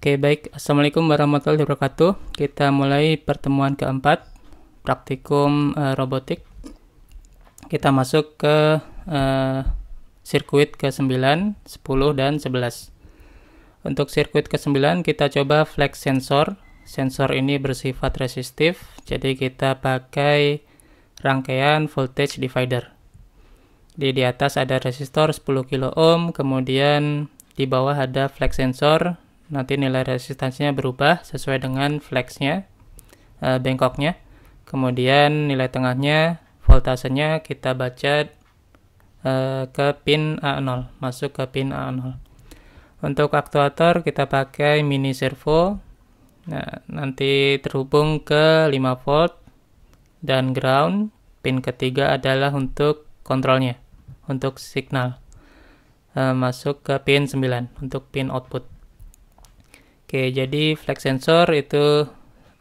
Oke, baik. Assalamualaikum warahmatullahi wabarakatuh. Kita mulai pertemuan keempat, praktikum uh, robotik. Kita masuk ke uh, sirkuit ke-9, 10, dan 11. Untuk sirkuit ke-9, kita coba flex sensor. Sensor ini bersifat resistif, jadi kita pakai rangkaian voltage divider. Di, di atas ada resistor 10 kilo ohm, kemudian di bawah ada flex sensor nanti nilai resistansinya berubah sesuai dengan flexnya, e, bengkoknya. Kemudian nilai tengahnya, voltasenya kita baca e, ke pin A0, masuk ke pin A0. Untuk aktuator kita pakai mini servo, nah, nanti terhubung ke 5 volt dan ground. Pin ketiga adalah untuk kontrolnya, untuk signal. e, masuk ke pin 9 untuk pin output. Oke, jadi flex sensor itu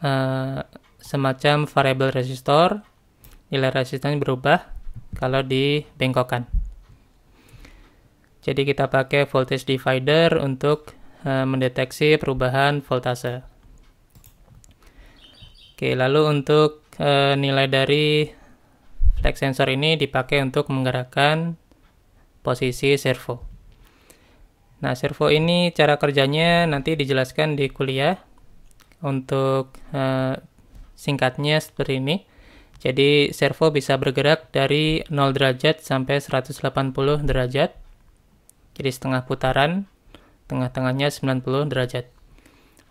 uh, semacam variable resistor. Nilai resistornya berubah kalau dibengkokkan. Jadi kita pakai voltage divider untuk uh, mendeteksi perubahan voltase. Oke, lalu untuk uh, nilai dari flex sensor ini dipakai untuk menggerakkan posisi servo. Nah, servo ini cara kerjanya nanti dijelaskan di kuliah. Untuk uh, singkatnya seperti ini. Jadi, servo bisa bergerak dari 0 derajat sampai 180 derajat. Jadi, setengah putaran, tengah-tengahnya 90 derajat.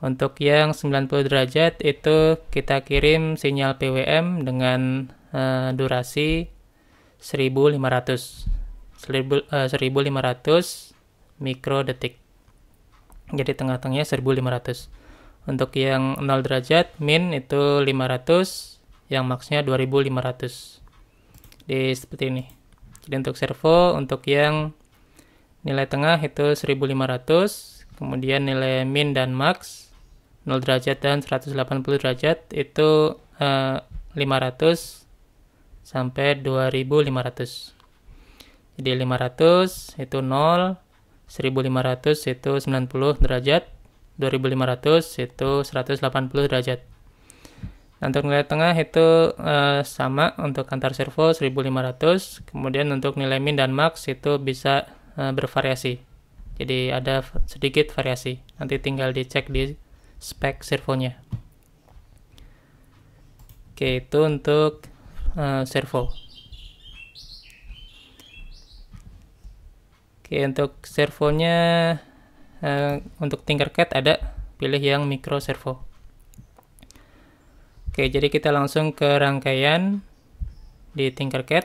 Untuk yang 90 derajat itu kita kirim sinyal PWM dengan uh, durasi 1500. 1500 mikrodetik. Jadi tengah-tengahnya 1500. Untuk yang 0 derajat, min itu 500, yang maxnya 2500. Jadi seperti ini. Jadi untuk servo, untuk yang nilai tengah itu 1500, kemudian nilai min dan max 0 derajat dan 180 derajat itu uh, eh, 500 sampai 2500. Jadi 500 itu 0, 1500 itu 90 derajat, 2500 itu 180 derajat. Nah, untuk nilai tengah itu eh, sama untuk antar servo 1500, kemudian untuk nilai min dan max itu bisa eh, bervariasi. Jadi ada sedikit variasi. Nanti tinggal dicek di spek servonya. Oke, itu untuk eh, servo. Oke, untuk servonya uh, untuk Tinkercad ada pilih yang micro servo. Oke, jadi kita langsung ke rangkaian di Tinkercad.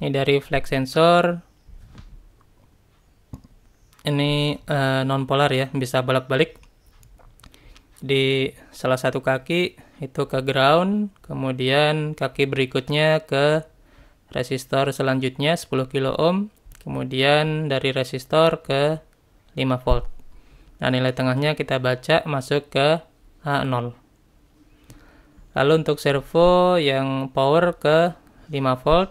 Ini dari flex sensor. Ini uh, eh, non polar ya, bisa bolak-balik. Di salah satu kaki itu ke ground, kemudian kaki berikutnya ke resistor selanjutnya 10 kilo ohm kemudian dari resistor ke 5 volt nah nilai tengahnya kita baca masuk ke A0 lalu untuk servo yang power ke 5 volt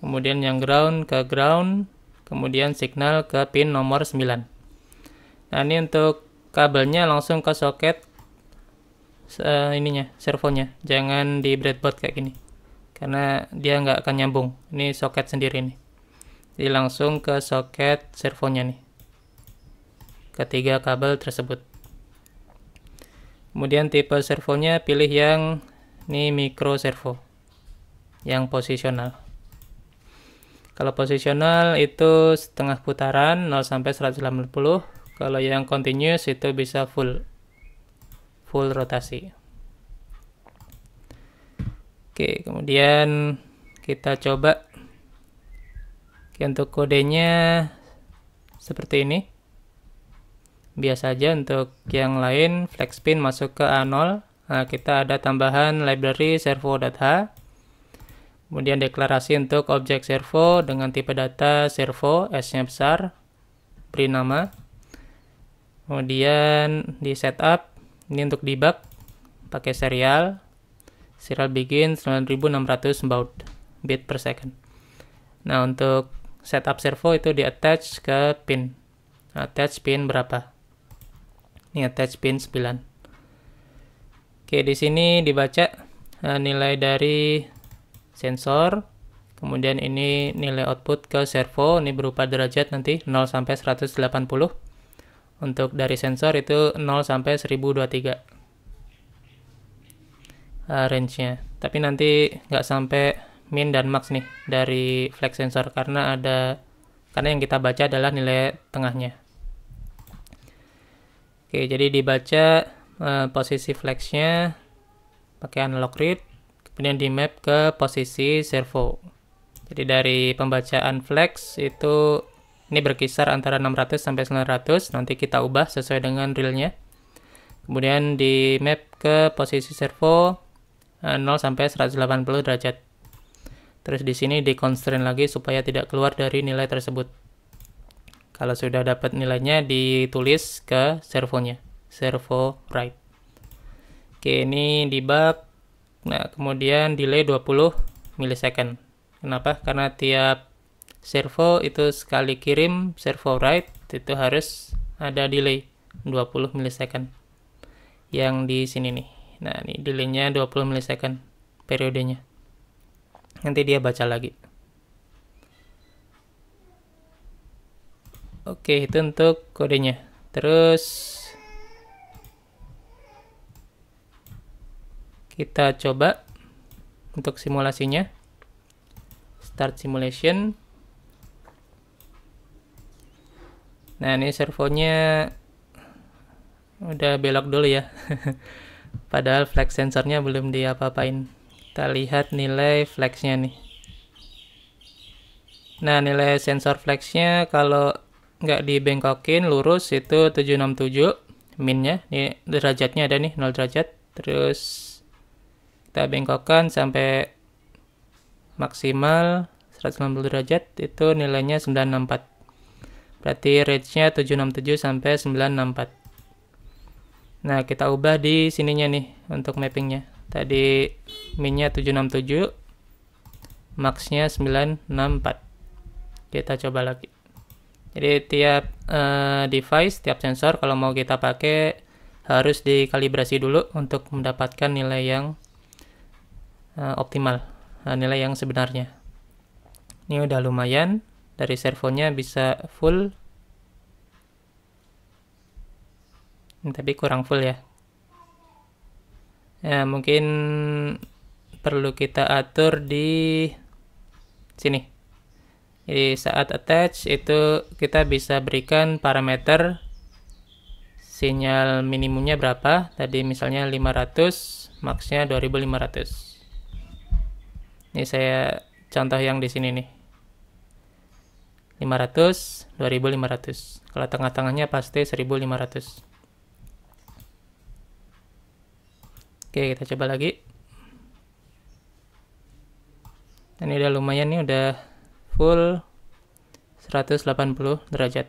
kemudian yang ground ke ground kemudian signal ke pin nomor 9 nah ini untuk kabelnya langsung ke soket uh, ininya servonya jangan di breadboard kayak gini karena dia nggak akan nyambung ini soket sendiri nih jadi langsung ke soket servonya nih ketiga kabel tersebut kemudian tipe servonya pilih yang ini micro servo yang posisional kalau posisional itu setengah putaran 0 sampai 180 kalau yang continuous itu bisa full full rotasi Oke, kemudian kita coba Oke, untuk kodenya seperti ini. Biasa aja untuk yang lain, flexpin masuk ke A0. Nah, kita ada tambahan library servo.h. Kemudian deklarasi untuk objek servo dengan tipe data servo, S-nya besar, beri nama. Kemudian di setup, ini untuk debug, pakai serial, Serial begin 9600 baud bit per second. Nah, untuk setup servo itu di attach ke pin. Nah, attach pin berapa? Ini attach pin 9. Oke, di sini dibaca eh, nilai dari sensor. Kemudian ini nilai output ke servo, ini berupa derajat nanti 0 sampai 180. Untuk dari sensor itu 0 sampai 1023 uh, range-nya. Tapi nanti nggak sampai min dan max nih dari flex sensor karena ada karena yang kita baca adalah nilai tengahnya. Oke, jadi dibaca uh, posisi flexnya pakai analog read, kemudian di map ke posisi servo. Jadi dari pembacaan flex itu ini berkisar antara 600 sampai 900, nanti kita ubah sesuai dengan realnya. Kemudian di map ke posisi servo, 0 eh, sampai 180 derajat. Terus di sini di constraint lagi supaya tidak keluar dari nilai tersebut. Kalau sudah dapat nilainya ditulis ke servonya, servo right. Oke, ini debug. Nah, kemudian delay 20 milisecond. Kenapa? Karena tiap servo itu sekali kirim servo right itu harus ada delay 20 milisecond yang di sini nih. Nah, ini delaynya 20 milisecond periodenya. Nanti dia baca lagi. Oke, itu untuk kodenya. Terus kita coba untuk simulasinya. Start simulation. Nah, ini servonya udah belok dulu ya. padahal flex sensornya belum diapa-apain kita lihat nilai flexnya nih nah nilai sensor flexnya kalau nggak dibengkokin lurus itu 767 minnya Ini derajatnya ada nih 0 derajat terus kita bengkokkan sampai maksimal 190 derajat itu nilainya 964 berarti range-nya 767 sampai 964 Nah, kita ubah di sininya nih untuk mappingnya. Tadi minnya 767, maxnya 964. Kita coba lagi. Jadi tiap uh, device, tiap sensor kalau mau kita pakai harus dikalibrasi dulu untuk mendapatkan nilai yang uh, optimal, uh, nilai yang sebenarnya. Ini udah lumayan, dari servonya bisa full Hmm, tapi kurang full ya ya mungkin perlu kita atur di sini jadi saat attach itu kita bisa berikan parameter sinyal minimumnya berapa tadi misalnya 500 maxnya 2500 ini saya contoh yang di sini nih 500 2500 kalau tengah-tengahnya pasti 1500 Oke, kita coba lagi. ini udah lumayan nih, udah full 180 derajat.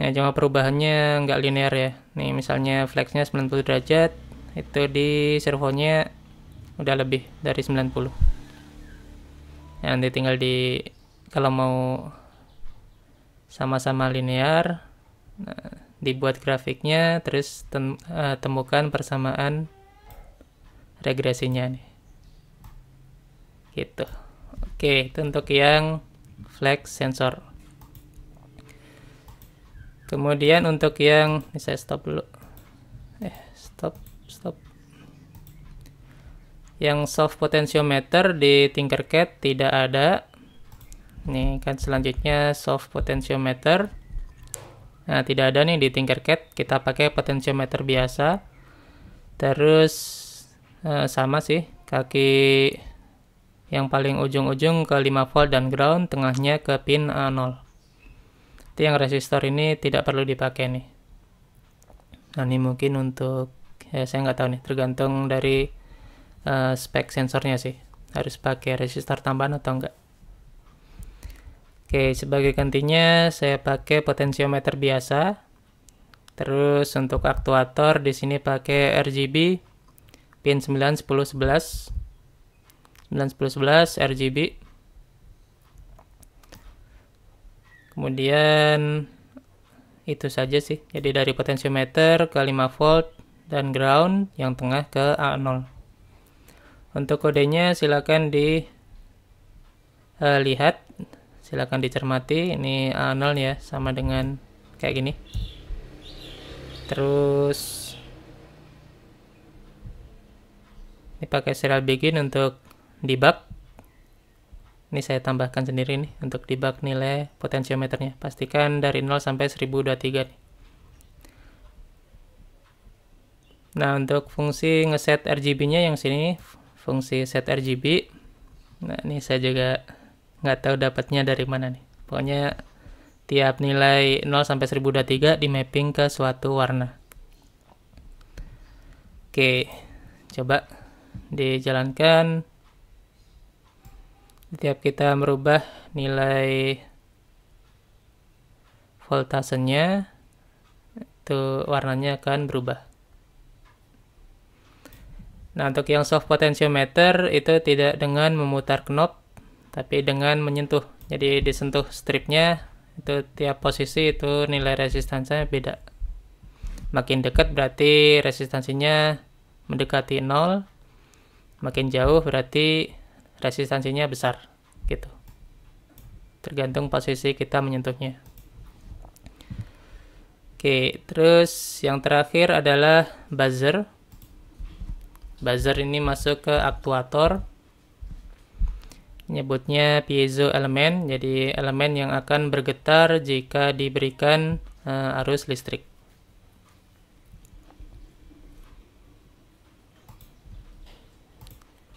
Nah, cuma perubahannya nggak linear ya. Nih, misalnya flexnya 90 derajat, itu di servonya udah lebih dari 90. Nah, nanti tinggal di, kalau mau sama-sama linear, nah, dibuat grafiknya terus tem, uh, temukan persamaan regresinya nih gitu oke itu untuk yang flex sensor kemudian untuk yang ini saya stop dulu eh stop stop yang soft potentiometer di Tinkercad tidak ada ini kan selanjutnya soft potentiometer Nah, tidak ada nih di Tinkercad, kita pakai potensiometer biasa. Terus eh, sama sih, kaki yang paling ujung-ujung ke 5 volt dan ground, tengahnya ke pin a eh, 0. Itu yang resistor ini tidak perlu dipakai nih. Nah, ini mungkin untuk ya saya nggak tahu nih, tergantung dari uh, spek sensornya sih. Harus pakai resistor tambahan atau enggak. Oke, sebagai gantinya saya pakai potensiometer biasa. Terus untuk aktuator di sini pakai RGB pin 9 10 11. 9 10 11 RGB. Kemudian itu saja sih. Jadi dari potensiometer ke 5 volt dan ground yang tengah ke A0. Untuk kodenya silakan dilihat uh, eh, lihat silakan dicermati ini nol ya sama dengan kayak gini terus ini pakai serial begin untuk debug ini saya tambahkan sendiri nih untuk debug nilai potensiometernya pastikan dari 0 sampai 1023 nih. nah untuk fungsi ngeset RGB nya yang sini fungsi set RGB nah ini saya juga nggak tahu dapatnya dari mana nih pokoknya tiap nilai 0 sampai 1023 di mapping ke suatu warna oke coba dijalankan setiap kita merubah nilai voltasenya itu warnanya akan berubah nah untuk yang soft potentiometer itu tidak dengan memutar knob tapi dengan menyentuh jadi disentuh stripnya itu tiap posisi itu nilai resistansinya beda makin dekat berarti resistansinya mendekati nol makin jauh berarti resistansinya besar gitu tergantung posisi kita menyentuhnya oke terus yang terakhir adalah buzzer buzzer ini masuk ke aktuator nyebutnya piezo elemen, jadi elemen yang akan bergetar jika diberikan uh, arus listrik.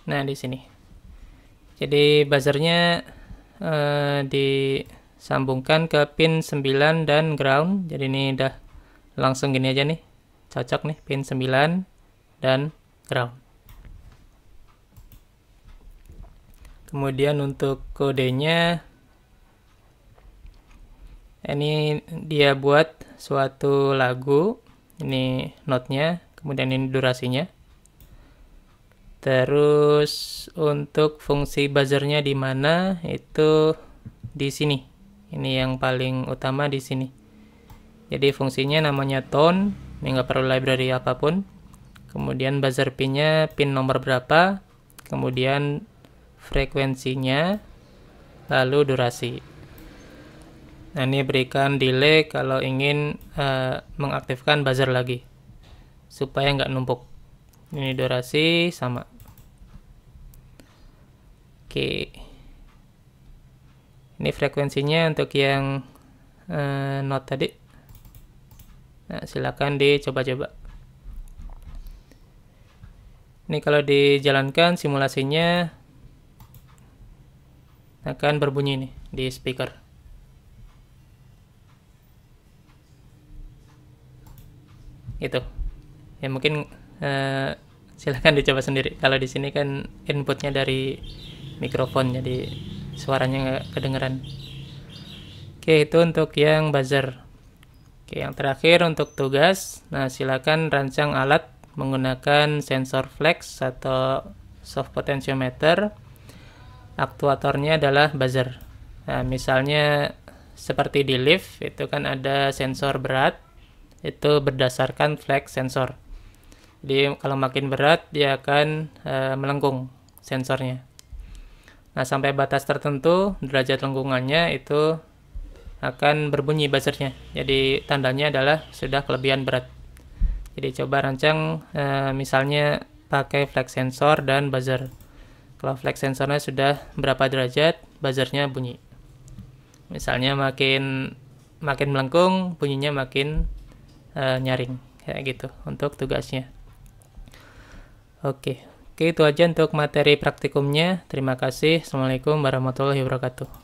Nah, di sini. Jadi buzzernya uh, disambungkan ke pin 9 dan ground. Jadi ini udah langsung gini aja nih. Cocok nih pin 9 dan ground. kemudian untuk kodenya ini dia buat suatu lagu ini notnya kemudian ini durasinya terus untuk fungsi buzzernya di mana itu di sini ini yang paling utama di sini jadi fungsinya namanya tone ini nggak perlu library apapun kemudian buzzer pinnya pin nomor berapa kemudian frekuensinya, lalu durasi. Nah, ini berikan delay kalau ingin uh, mengaktifkan buzzer lagi, supaya nggak numpuk. Ini durasi sama. Oke. Ini frekuensinya untuk yang uh, note tadi. Nah, silakan dicoba-coba. Ini kalau dijalankan simulasinya akan berbunyi nih di speaker itu ya mungkin uh, eh, silahkan dicoba sendiri kalau di sini kan inputnya dari mikrofon jadi suaranya nggak kedengeran oke itu untuk yang buzzer oke yang terakhir untuk tugas nah silakan rancang alat menggunakan sensor flex atau soft potentiometer aktuatornya adalah buzzer. Nah, misalnya seperti di lift itu kan ada sensor berat itu berdasarkan flex sensor. Jadi kalau makin berat dia akan e, melengkung sensornya. Nah, sampai batas tertentu derajat lengkungannya itu akan berbunyi buzzernya. Jadi tandanya adalah sudah kelebihan berat. Jadi coba rancang e, misalnya pakai flex sensor dan buzzer. Kalau flex sensornya sudah berapa derajat, buzzernya bunyi. Misalnya makin makin melengkung, bunyinya makin uh, nyaring kayak gitu untuk tugasnya. Oke. Oke, itu aja untuk materi praktikumnya. Terima kasih. Assalamualaikum warahmatullahi wabarakatuh.